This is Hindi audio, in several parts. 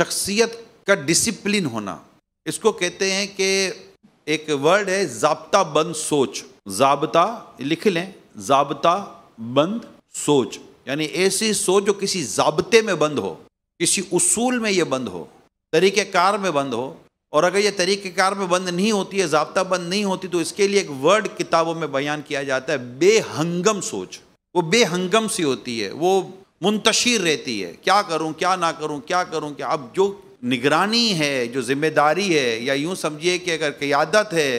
शख्सियत का डिसिप्लिन होना इसको कहते हैं कि एक वर्ड है जबता बंद सोच जबता लिख लें जबता बंद सोच यानी ऐसी सोच जो किसी जबते में बंद हो किसी उसूल में ये बंद हो तरीक़ार में बंद हो और अगर ये तरीक़ार में बंद नहीं होती है जबता बंद नहीं होती तो इसके लिए एक वर्ड किताबों में बयान किया जाता है बेहंगम सोच वो बेहंगम सी होती है वो मुंतशिर रहती है क्या करूं क्या ना करूं क्या करूं क्या अब जो निगरानी है जो जिम्मेदारी है या यूं समझिए कि अगर क्यादत है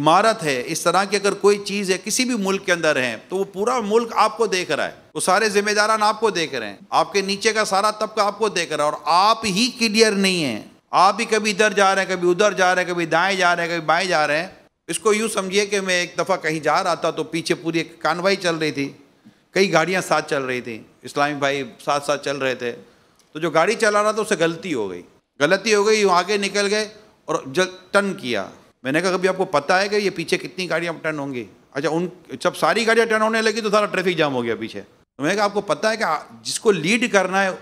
इमारत है इस तरह की अगर कोई चीज़ है किसी भी मुल्क के अंदर है तो वो पूरा मुल्क आपको देख रहा है वो सारे जिम्मेदारान आपको देख रहे हैं आपके नीचे का सारा तबका आपको देख रहा है और आप ही क्लियर नहीं है आप ही कभी इधर जा रहे हैं कभी उधर जा रहे हैं कभी दाएं जा रहे हैं कभी बाएं जा रहे हैं इसको यूँ समझिए कि मैं एक दफ़ा कहीं जा रहा था तो पीछे पूरी एक कानवाई चल रही थी कई गाड़ियाँ साथ चल रही थी इस्लामी भाई साथ साथ चल रहे थे तो जो गाड़ी चला रहा था उससे गलती हो गई गलती हो गई आगे निकल गए और जल टर्न किया मैंने कहा कभी आपको पता है कि ये पीछे कितनी गाड़ियाँ टर्न होंगी अच्छा उन जब सारी गाड़ियाँ टर्न होने लगी तो सारा ट्रैफिक जाम हो गया पीछे तो मैंने कहा आपको पता है कि जिसको लीड करना है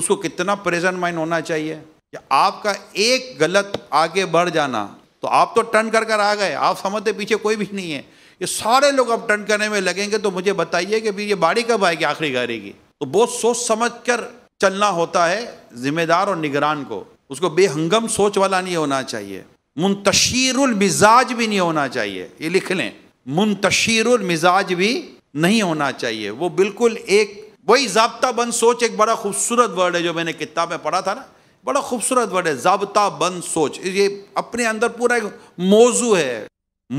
उसको कितना प्रेजेंट माइंड होना चाहिए कि आपका एक गलत आगे बढ़ जाना तो आप तो टर्न कर कर आ गए आप समझते पीछे कोई भी नहीं है ये सारे लोग अब टर्न करने में लगेंगे तो मुझे बताइए कि भी ये बाड़ी कब आएगी आखिरी गाड़ी की तो बहुत सोच समझ कर चलना होता है जिम्मेदार और निगरान को उसको बेहंगम सोच वाला नहीं होना चाहिए मुंतशीरुल मिजाज भी नहीं होना चाहिए ये लिख लें मुंतशीरुल मिजाज भी नहीं होना चाहिए वो बिल्कुल एक वही जबता बंद सोच एक बड़ा खूबसूरत वर्ड है जो मैंने किताब में पढ़ा था ना बड़ा खूबसूरत वर्ड है जबता बंद सोच ये अपने अंदर पूरा एक मौजू है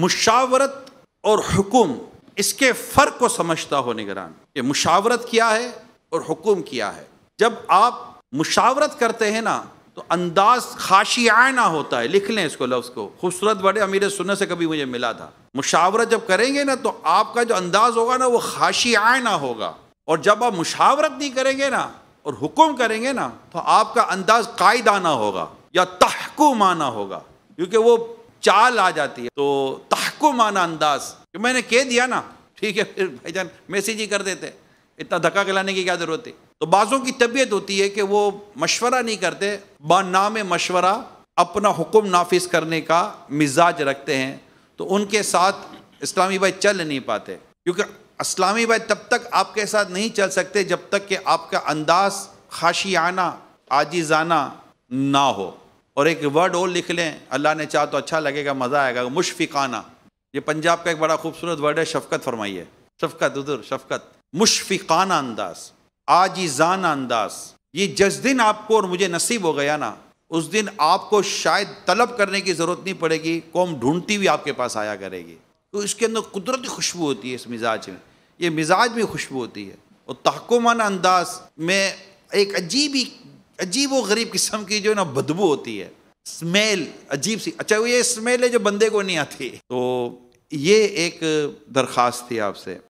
मुशावरत और हुकुम इसके फ़र्क को समझता हो निगरान ये मुशावरत किया है और हुकुम किया है जब आप मुशावरत करते हैं ना तो अंदाज खाशियाना होता है लिख लें इसको लफ्ज़ को खूबसूरत बड़े अमीर सुनने से कभी मुझे मिला था मुशावरत जब करेंगे ना तो आपका जो अंदाज होगा ना वो खाशियाना होगा और जब आप मुशावरत नहीं करेंगे ना और हुक्म करेंगे ना तो आपका अंदाज कायदाना होगा या तहकुमाना होगा क्योंकि वो चाल आ जाती है तो तहकुमाना अंदाज कि मैंने कह दिया ना ठीक है फिर भाईजान मैसेज ही कर देते इतना धक्का खिलाने की क्या ज़रूरत है तो बाज़ों की तबीयत होती है कि वो मशवरा नहीं करते बा नाम मशवरा अपना हुक्म नाफिज करने का मिजाज रखते हैं तो उनके साथ इस्लामी भाई चल नहीं पाते क्योंकि इस्लामी भाई तब तक आपके साथ नहीं चल सकते जब तक कि आपका अंदाज खाशियाना आजीजाना ना हो और एक वर्ड और लिख लें अल्लाह ने चाह तो अच्छा लगेगा मज़ा आएगा मुशफिकाना ये पंजाब का एक बड़ा खूबसूरत वर्ड है शफकत फरमाइए शफकत उधर शफकत मुशफिकाना अंदाज आजीजाना अंदाज ये जिस दिन आपको और मुझे नसीब हो गया ना उस दिन आपको शायद तलब करने की ज़रूरत नहीं पड़ेगी कौम ढूंढती हुई आपके पास आया करेगी तो इसके अंदर कुदरती खुशबू होती है इस मिजाज में ये मिजाज में खुशबू होती है और तहकुमान अंदाज में एक अजीब ही अजीब व गरीब किस्म की जो है ना बदबू होती है स्मेल अजीब सी अच्छा ये स्मेल है जो बंदे को नहीं आती तो ये एक दरख्वास्त थी आपसे